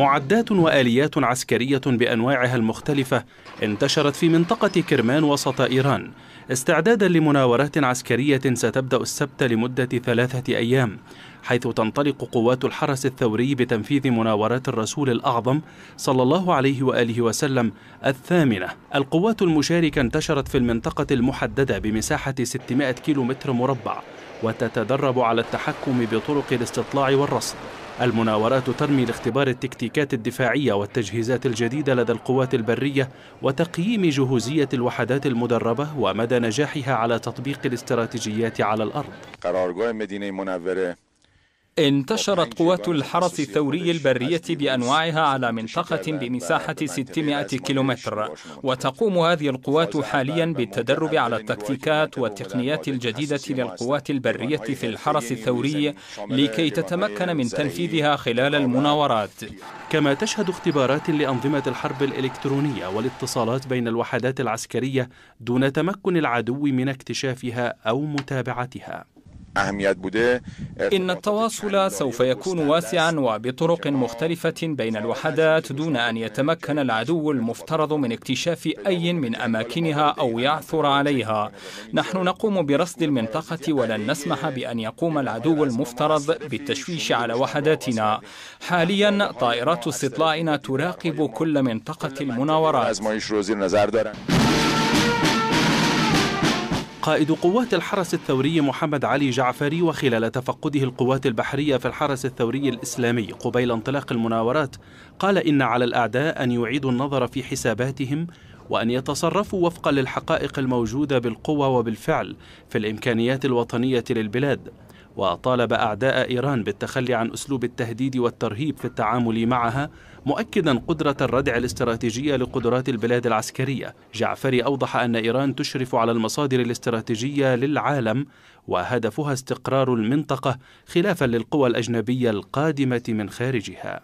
معدات واليات عسكريه بانواعها المختلفه انتشرت في منطقه كرمان وسط ايران استعدادا لمناورات عسكريه ستبدا السبت لمده ثلاثه ايام حيث تنطلق قوات الحرس الثوري بتنفيذ مناورات الرسول الاعظم صلى الله عليه واله وسلم الثامنه. القوات المشاركه انتشرت في المنطقه المحدده بمساحه 600 كيلو متر مربع وتتدرب على التحكم بطرق الاستطلاع والرصد. المناورات ترمي لاختبار التكتيكات الدفاعية والتجهيزات الجديدة لدى القوات البرية وتقييم جهوزية الوحدات المدربة ومدى نجاحها على تطبيق الاستراتيجيات على الأرض مدينة منورة انتشرت قوات أيوة، الحرس الثوري البرية بأنواعها على منطقة بمساحة 600 كيلومتر وتقوم هذه القوات حاليا بالتدرب على التكتيكات والتقنيات الجديدة للقوات البرية في يعني الحرس الثوري لكي تتمكن يعني من تنفيذها خلال المناورات كما تشهد اختبارات لأنظمة الحرب الإلكترونية والاتصالات بين الوحدات العسكرية دون تمكن العدو من اكتشافها أو متابعتها إن التواصل سوف يكون واسعا وبطرق مختلفة بين الوحدات دون أن يتمكن العدو المفترض من اكتشاف أي من أماكنها أو يعثر عليها نحن نقوم برصد المنطقة ولن نسمح بأن يقوم العدو المفترض بالتشويش على وحداتنا حاليا طائرات استطلاعنا تراقب كل منطقة المناورات قائد قوات الحرس الثوري محمد علي جعفري وخلال تفقده القوات البحرية في الحرس الثوري الإسلامي قبيل انطلاق المناورات قال إن على الأعداء أن يعيدوا النظر في حساباتهم وأن يتصرفوا وفقا للحقائق الموجودة بالقوة وبالفعل في الإمكانيات الوطنية للبلاد وطالب أعداء إيران بالتخلي عن أسلوب التهديد والترهيب في التعامل معها مؤكدا قدرة الردع الاستراتيجية لقدرات البلاد العسكرية جعفري أوضح أن إيران تشرف على المصادر الاستراتيجية للعالم وهدفها استقرار المنطقة خلافا للقوى الأجنبية القادمة من خارجها